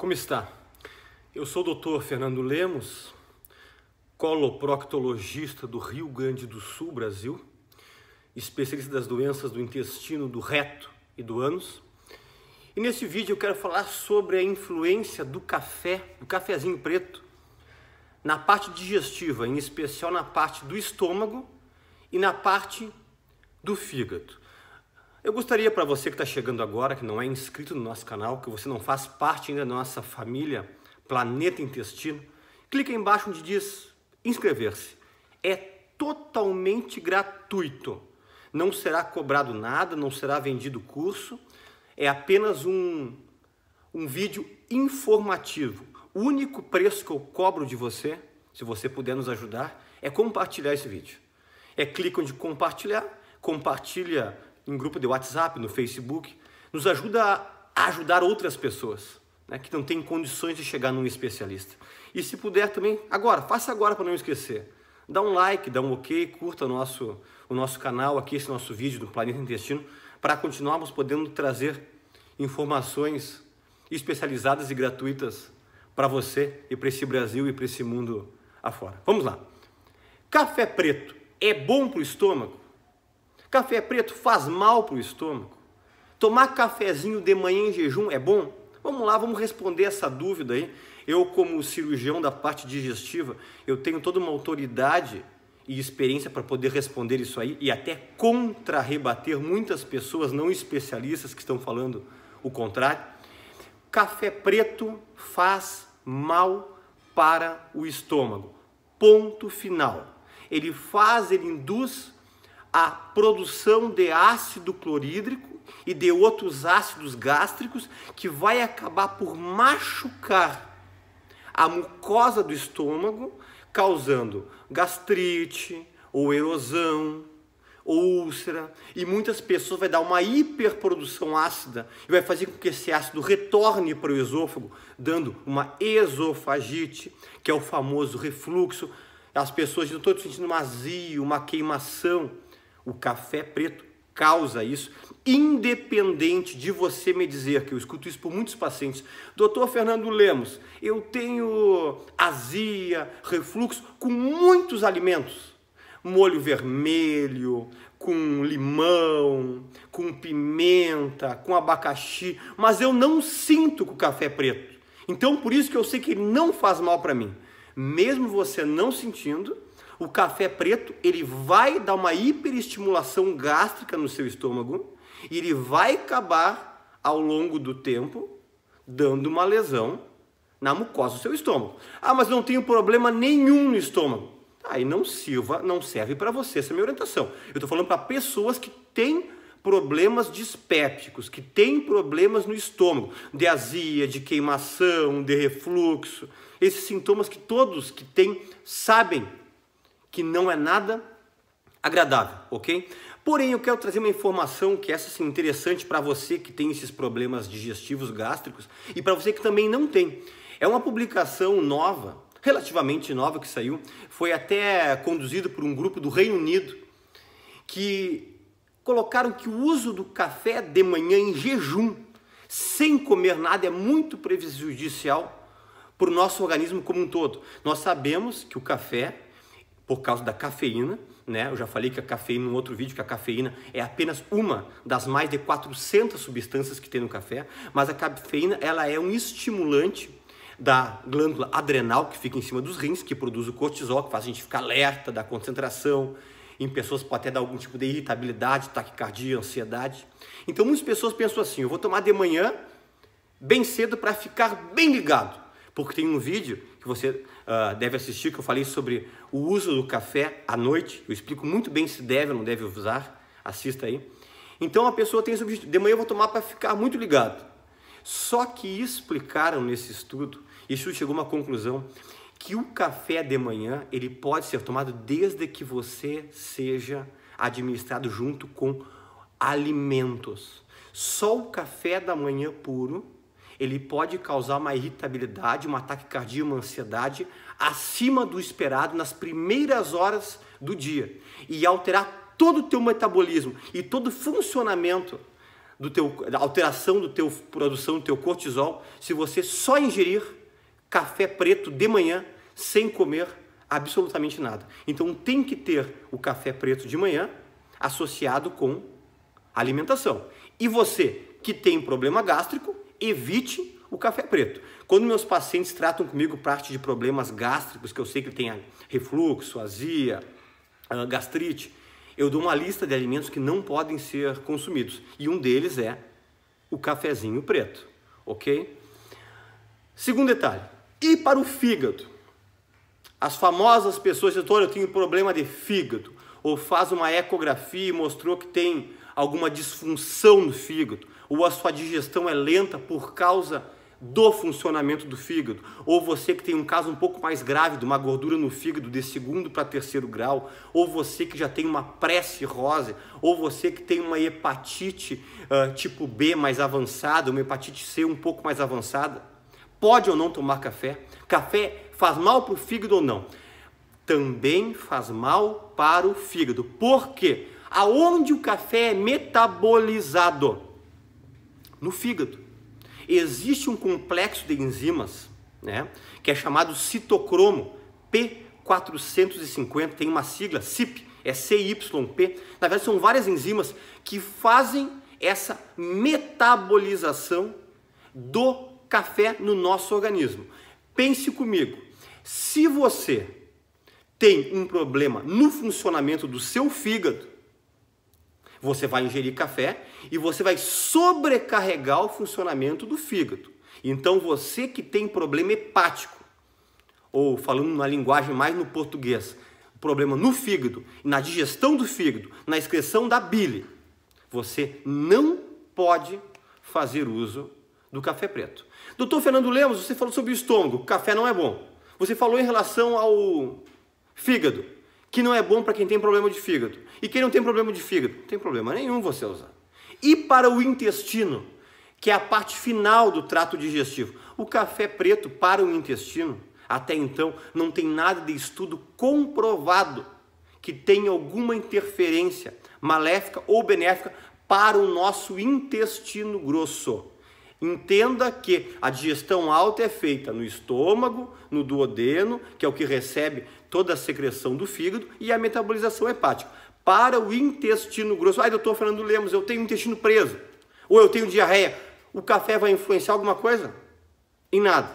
Como está? Eu sou o Dr. Fernando Lemos, coloproctologista do Rio Grande do Sul, Brasil, especialista das doenças do intestino, do reto e do ânus. E nesse vídeo eu quero falar sobre a influência do café, do cafezinho preto, na parte digestiva, em especial na parte do estômago e na parte do fígado. Eu gostaria para você que está chegando agora, que não é inscrito no nosso canal, que você não faz parte ainda da nossa família Planeta Intestino, clica embaixo onde diz inscrever-se. É totalmente gratuito. Não será cobrado nada, não será vendido curso. É apenas um, um vídeo informativo. O único preço que eu cobro de você, se você puder nos ajudar, é compartilhar esse vídeo. É clica onde compartilhar, compartilha em grupo de WhatsApp, no Facebook, nos ajuda a ajudar outras pessoas né, que não têm condições de chegar num especialista. E se puder também, agora, faça agora para não esquecer. Dá um like, dá um ok, curta o nosso, o nosso canal aqui, esse nosso vídeo do Planeta Intestino, para continuarmos podendo trazer informações especializadas e gratuitas para você e para esse Brasil e para esse mundo afora. Vamos lá. Café preto é bom para o estômago? Café preto faz mal para o estômago? Tomar cafezinho de manhã em jejum é bom? Vamos lá, vamos responder essa dúvida aí. Eu, como cirurgião da parte digestiva, eu tenho toda uma autoridade e experiência para poder responder isso aí e até contra-rebater muitas pessoas não especialistas que estão falando o contrário. Café preto faz mal para o estômago. Ponto final. Ele faz, ele induz a produção de ácido clorídrico e de outros ácidos gástricos que vai acabar por machucar a mucosa do estômago, causando gastrite ou erosão ou úlcera, e muitas pessoas vai dar uma hiperprodução ácida e vai fazer com que esse ácido retorne para o esôfago, dando uma esofagite, que é o famoso refluxo. As pessoas dizem, estou sentindo um azio, uma queimação. O café preto causa isso, independente de você me dizer, que eu escuto isso por muitos pacientes, doutor Fernando Lemos, eu tenho azia, refluxo com muitos alimentos, molho vermelho, com limão, com pimenta, com abacaxi, mas eu não sinto com café é preto. Então por isso que eu sei que ele não faz mal para mim. Mesmo você não sentindo, o café preto, ele vai dar uma hiperestimulação gástrica no seu estômago e ele vai acabar ao longo do tempo dando uma lesão na mucosa do seu estômago. Ah, mas não tenho problema nenhum no estômago. Aí ah, não sirva, não serve para você essa é minha orientação. Eu estou falando para pessoas que têm problemas dispépticos, que têm problemas no estômago, de azia, de queimação, de refluxo, esses sintomas que todos que têm sabem que não é nada agradável, ok? Porém, eu quero trazer uma informação que é essa sim, interessante para você que tem esses problemas digestivos gástricos e para você que também não tem. É uma publicação nova, relativamente nova que saiu, foi até conduzido por um grupo do Reino Unido que colocaram que o uso do café de manhã em jejum, sem comer nada, é muito prejudicial para o nosso organismo como um todo. Nós sabemos que o café por causa da cafeína. Né? Eu já falei que a cafeína, no outro vídeo, que a cafeína é apenas uma das mais de 400 substâncias que tem no café, mas a cafeína ela é um estimulante da glândula adrenal que fica em cima dos rins, que produz o cortisol, que faz a gente ficar alerta da concentração. Em pessoas pode até dar algum tipo de irritabilidade, taquicardia, ansiedade. Então muitas pessoas pensam assim: eu vou tomar de manhã, bem cedo, para ficar bem ligado. Porque tem um vídeo que você uh, deve assistir, que eu falei sobre o uso do café à noite. Eu explico muito bem se deve ou não deve usar. Assista aí. Então a pessoa tem esse objetivo. De manhã eu vou tomar para ficar muito ligado. Só que explicaram nesse estudo, e isso chegou a uma conclusão, que o café de manhã ele pode ser tomado desde que você seja administrado junto com alimentos. Só o café da manhã puro ele pode causar uma irritabilidade, um ataque cardíaco, uma ansiedade acima do esperado nas primeiras horas do dia e alterar todo o teu metabolismo e todo o funcionamento do teu da alteração do teu produção do teu cortisol se você só ingerir café preto de manhã sem comer absolutamente nada. Então tem que ter o café preto de manhã associado com alimentação. E você que tem problema gástrico, evite o café preto. Quando meus pacientes tratam comigo parte de problemas gástricos, que eu sei que tem refluxo, azia, ah, gastrite, eu dou uma lista de alimentos que não podem ser consumidos. E um deles é o cafezinho preto, ok? Segundo detalhe, e para o fígado? As famosas pessoas dizem, eu tenho problema de fígado, ou faz uma ecografia e mostrou que tem alguma disfunção no fígado, ou a sua digestão é lenta por causa do funcionamento do fígado, ou você que tem um caso um pouco mais grave de uma gordura no fígado de segundo para terceiro grau, ou você que já tem uma pré-cirrose, ou você que tem uma hepatite uh, tipo B mais avançada, uma hepatite C um pouco mais avançada, pode ou não tomar café? Café faz mal para o fígado ou não? Também faz mal para o fígado. Por quê? Aonde o café é metabolizado? No fígado. Existe um complexo de enzimas, né, que é chamado citocromo P450, tem uma sigla CYP, é CYP. Na verdade, são várias enzimas que fazem essa metabolização do café no nosso organismo. Pense comigo, se você tem um problema no funcionamento do seu fígado, você vai ingerir café e você vai sobrecarregar o funcionamento do fígado. Então você que tem problema hepático, ou falando na linguagem mais no português, problema no fígado, na digestão do fígado, na excreção da bile, você não pode fazer uso do café preto. Doutor Fernando Lemos, você falou sobre o estômago, café não é bom. Você falou em relação ao fígado, que não é bom para quem tem problema de fígado. E quem não tem problema de fígado, não tem problema nenhum você usar. E para o intestino, que é a parte final do trato digestivo. O café preto para o intestino, até então, não tem nada de estudo comprovado que tenha alguma interferência maléfica ou benéfica para o nosso intestino grosso. Entenda que a digestão alta é feita no estômago, no duodeno, que é o que recebe toda a secreção do fígado e a metabolização hepática. Para o intestino grosso, ai ah, doutor Fernando Lemos, eu tenho intestino preso, ou eu tenho diarreia, o café vai influenciar alguma coisa? Em nada,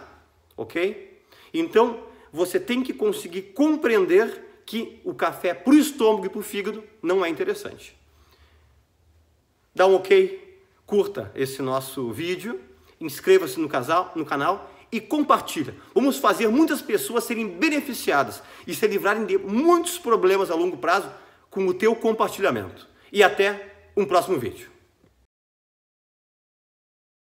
ok? Então, você tem que conseguir compreender que o café para o estômago e para o fígado não é interessante. Dá um ok, curta esse nosso vídeo, inscreva-se no, no canal e compartilha. Vamos fazer muitas pessoas serem beneficiadas e se livrarem de muitos problemas a longo prazo com o teu compartilhamento. E até um próximo vídeo.